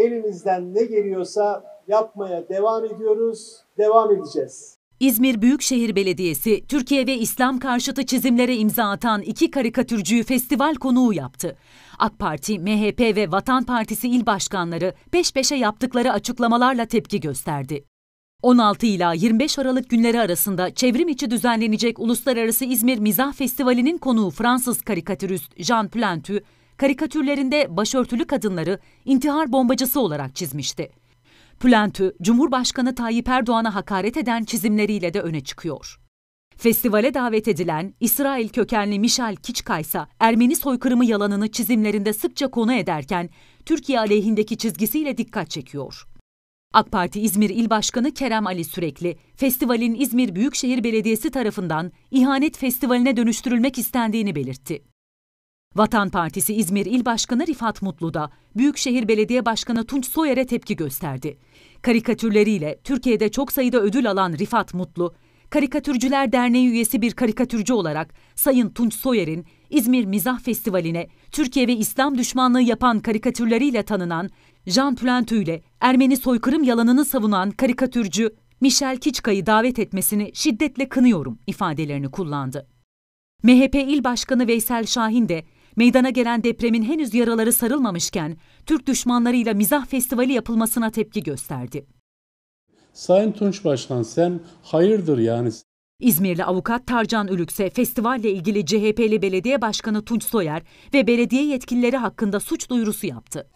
elimizden ne geliyorsa yapmaya devam ediyoruz, devam edeceğiz. İzmir Büyükşehir Belediyesi, Türkiye ve İslam karşıtı çizimlere imza atan iki karikatürcüyü festival konuğu yaptı. AK Parti, MHP ve Vatan Partisi il başkanları peş peşe yaptıkları açıklamalarla tepki gösterdi. 16 ila 25 Aralık günleri arasında çevrim içi düzenlenecek Uluslararası İzmir Mizah Festivali'nin konuğu Fransız karikatürist Jean Plantü, karikatürlerinde başörtülü kadınları intihar bombacısı olarak çizmişti. Pülentü, Cumhurbaşkanı Tayyip Erdoğan'a hakaret eden çizimleriyle de öne çıkıyor. Festivale davet edilen İsrail kökenli Michel Kiçkaysa, Ermeni soykırımı yalanını çizimlerinde sıkça konu ederken Türkiye aleyhindeki çizgisiyle dikkat çekiyor. AK Parti İzmir İl Başkanı Kerem Ali Sürekli, festivalin İzmir Büyükşehir Belediyesi tarafından ihanet festivaline dönüştürülmek istendiğini belirtti. Vatan Partisi İzmir İl Başkanı Rifat Mutlu da Büyükşehir Belediye Başkanı Tunç Soyer'e tepki gösterdi. Karikatürleriyle Türkiye'de çok sayıda ödül alan Rifat Mutlu, Karikatürcüler Derneği üyesi bir karikatürcü olarak Sayın Tunç Soyer'in İzmir Mizah Festivali'ne Türkiye ve İslam düşmanlığı yapan karikatürleriyle tanınan Jean Plantü ile Ermeni soykırım yalanını savunan karikatürcü Michel Kiçka'yı davet etmesini şiddetle kınıyorum ifadelerini kullandı. MHP İl Başkanı Veysel Şahin de meydana gelen depremin henüz yaraları sarılmamışken Türk düşmanlarıyla mizah festivali yapılmasına tepki gösterdi. Sayın Tunç Başkan sen hayırdır yani? İzmirli avukat Tarcan Ülükse festivalle ilgili CHP'li belediye başkanı Tunç Soyer ve belediye yetkilileri hakkında suç duyurusu yaptı.